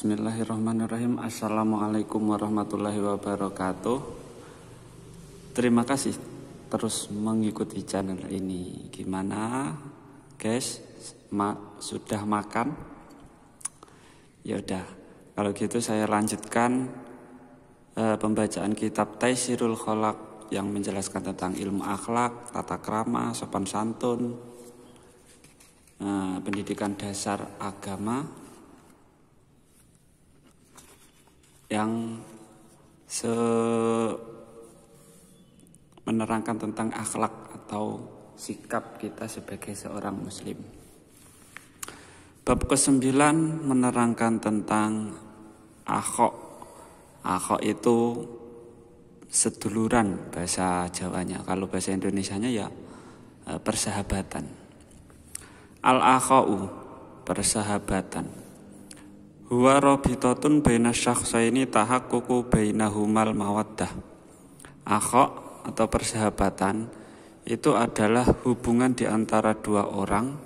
Bismillahirrahmanirrahim Assalamualaikum warahmatullahi wabarakatuh Terima kasih terus mengikuti channel ini Gimana guys ma sudah makan Ya udah kalau gitu saya lanjutkan e, pembacaan kitab Taisirul Kholak yang menjelaskan tentang ilmu akhlak, tata krama, sopan santun, e, pendidikan dasar agama yang se menerangkan tentang akhlak atau sikap kita sebagai seorang muslim. Bab ke-9 menerangkan tentang akhok. Akhok itu seduluran bahasa Jawanya. Kalau bahasa Indonesianya ya eh, persahabatan. Al-akhau persahabatan. Huwa robitatun baina syakhsaini tahakkuku bainahumal mawaddah. Akhok atau persahabatan itu adalah hubungan di antara dua orang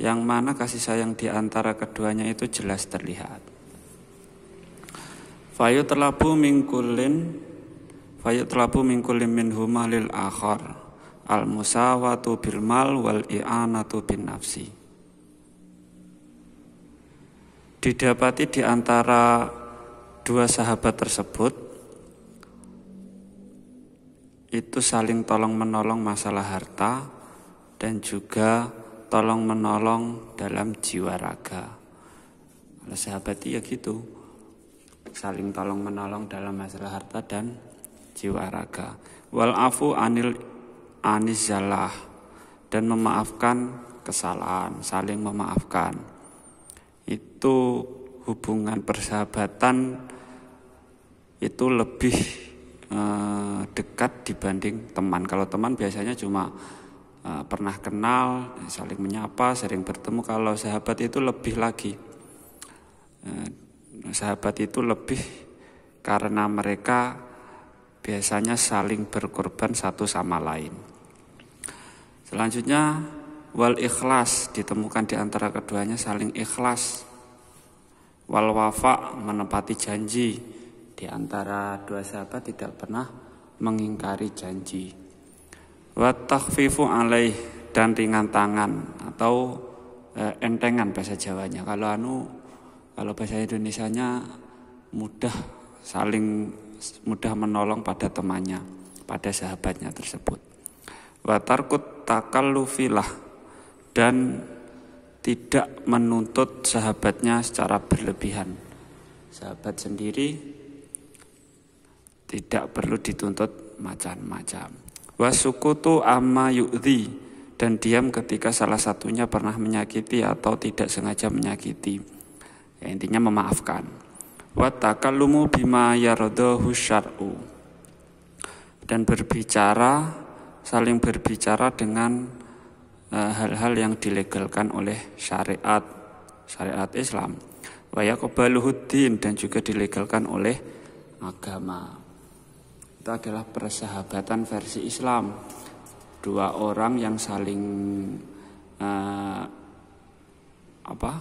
yang mana kasih sayang di antara keduanya itu jelas terlihat. Fayu telapu mingkulin Fayu telapu mingkulin min humalil akhor Al musawatu bil mal wal i'anatu bin nafsi didapati di antara dua sahabat tersebut itu saling tolong menolong masalah harta dan juga tolong menolong dalam jiwa raga. Kalau sahabat ya gitu, saling tolong menolong dalam masalah harta dan jiwa raga. Wal afu anil anizalah dan memaafkan kesalahan, saling memaafkan itu hubungan persahabatan itu lebih eh, dekat dibanding teman. Kalau teman biasanya cuma eh, pernah kenal, saling menyapa, sering bertemu. Kalau sahabat itu lebih lagi. Eh, sahabat itu lebih karena mereka biasanya saling berkorban satu sama lain. Selanjutnya wal ikhlas ditemukan di antara keduanya saling ikhlas wal wafa menepati janji di antara dua sahabat tidak pernah mengingkari janji wa takhfifu alaih dan ringan tangan atau e, entengan bahasa Jawanya kalau anu kalau bahasa Indonesianya mudah saling mudah menolong pada temannya pada sahabatnya tersebut wa tarkut lufilah dan tidak menuntut sahabatnya secara berlebihan. Sahabat sendiri tidak perlu dituntut macam-macam. Wasukutu amma yu'zi dan diam ketika salah satunya pernah menyakiti atau tidak sengaja menyakiti. Ya, intinya memaafkan. Watakalumu bima yarodohu syar'u dan berbicara saling berbicara dengan Eh, hal-hal uh, yang dilegalkan oleh syariat syariat Islam wayakobaluhuddin dan juga dilegalkan oleh agama itu adalah persahabatan versi Islam dua orang yang saling uh, apa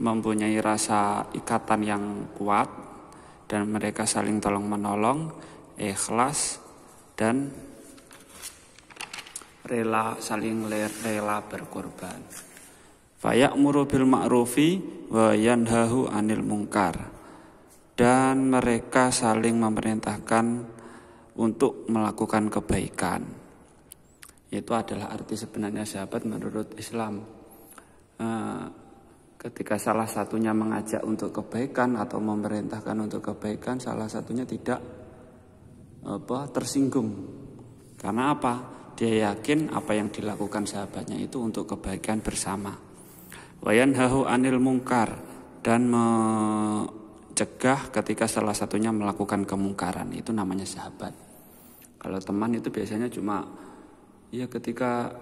mempunyai rasa ikatan yang kuat dan mereka saling tolong menolong ikhlas dan rela saling rela berkorban. Fayakmuru bil ma'rufi wa yanhahu anil mungkar. Dan mereka saling memerintahkan untuk melakukan kebaikan. Itu adalah arti sebenarnya sahabat menurut Islam. Eh, ketika salah satunya mengajak untuk kebaikan atau memerintahkan untuk kebaikan, salah satunya tidak apa tersinggung. Karena apa? Dia yakin apa yang dilakukan sahabatnya itu untuk kebaikan bersama. Wayan hahu anil mungkar dan mencegah ketika salah satunya melakukan kemungkaran itu namanya sahabat. Kalau teman itu biasanya cuma ya ketika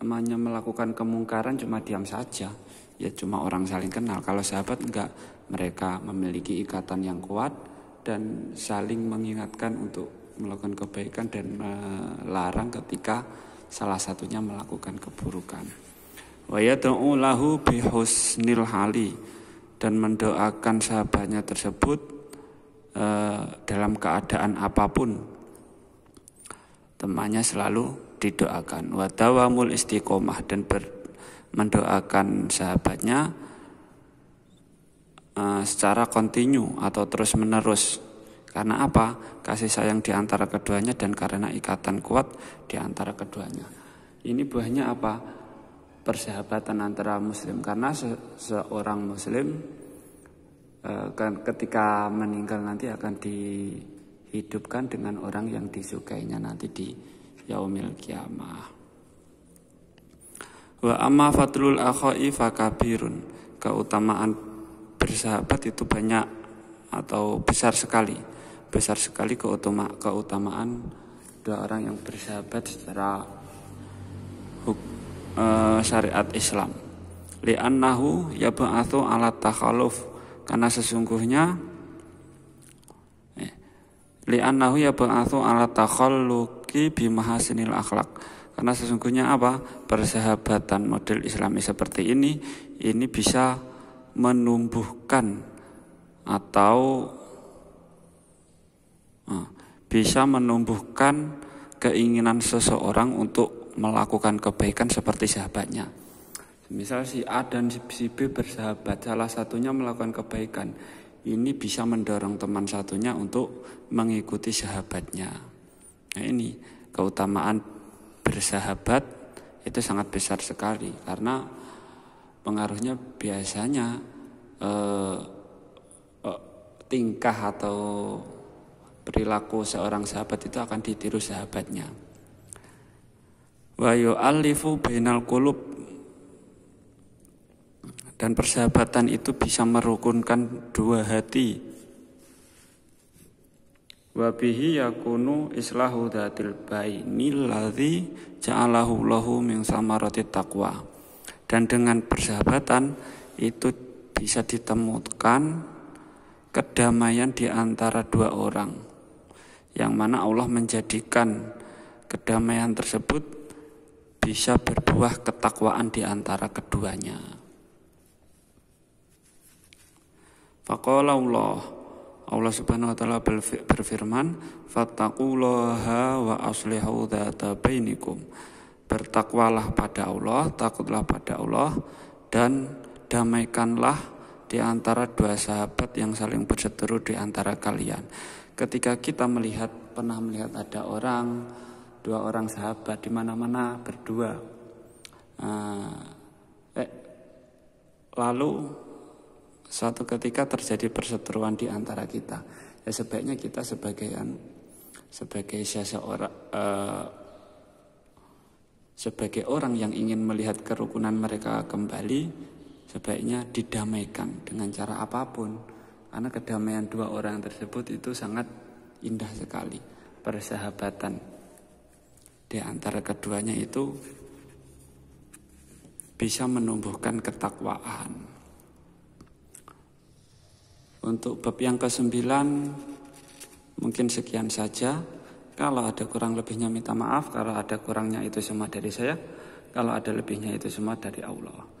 temannya melakukan kemungkaran cuma diam saja. Ya cuma orang saling kenal. Kalau sahabat enggak, mereka memiliki ikatan yang kuat dan saling mengingatkan untuk melakukan kebaikan dan melarang eh, ketika salah satunya melakukan keburukan. Wa yad'u lahu bihusnil hali dan mendoakan sahabatnya tersebut eh, dalam keadaan apapun temannya selalu didoakan wa dawamul istiqomah dan ber, mendoakan sahabatnya uh, secara kontinu atau terus menerus karena apa? Kasih sayang di antara keduanya dan karena ikatan kuat di antara keduanya. Ini buahnya apa? Persahabatan antara muslim. Karena se seorang muslim eh, kan ketika meninggal nanti akan dihidupkan dengan orang yang disukainya nanti di yaumil kiamah. Wa amma fatlul akhoi fakabirun. Keutamaan bersahabat itu banyak atau besar sekali besar sekali keutama, keutamaan dua orang yang bersahabat secara huk, e, syariat Islam li'annahu yab'athu ala takhaluf karena sesungguhnya eh, li'annahu yab'athu ala takhaluki bimahasinil akhlak karena sesungguhnya apa persahabatan model islami seperti ini ini bisa menumbuhkan atau ah, bisa menumbuhkan keinginan seseorang untuk melakukan kebaikan seperti sahabatnya. Misal si A dan si B bersahabat, salah satunya melakukan kebaikan. Ini bisa mendorong teman satunya untuk mengikuti sahabatnya. Nah ini keutamaan bersahabat itu sangat besar sekali karena pengaruhnya biasanya eh, tingkah atau perilaku seorang sahabat itu akan ditiru sahabatnya. Wa alifu bainal kulub dan persahabatan itu bisa merukunkan dua hati. Wa bihi yakunu islahu dhatil baini ladhi ja'alahu lahu min samaratit taqwa. Dan dengan persahabatan itu bisa ditemukan kedamaian di antara dua orang, yang mana Allah menjadikan kedamaian tersebut bisa berbuah ketakwaan di antara keduanya. Faqala Allah Allah Subhanahu wa taala berfirman, "Fattaqullaha wa aslihu dzata bainikum." Bertakwalah pada Allah, takutlah pada Allah dan damaikanlah di antara dua sahabat yang saling berseteru di antara kalian. Ketika kita melihat pernah melihat ada orang dua orang sahabat di mana-mana berdua. Uh, eh, lalu suatu ketika terjadi perseteruan di antara kita. Ya sebaiknya kita sebagai sebagai seseorang uh, sebagai orang yang ingin melihat kerukunan mereka kembali sebaiknya didamaikan dengan cara apapun karena kedamaian dua orang tersebut itu sangat indah sekali persahabatan di antara keduanya itu bisa menumbuhkan ketakwaan untuk bab yang ke sembilan mungkin sekian saja kalau ada kurang lebihnya minta maaf kalau ada kurangnya itu semua dari saya kalau ada lebihnya itu semua dari Allah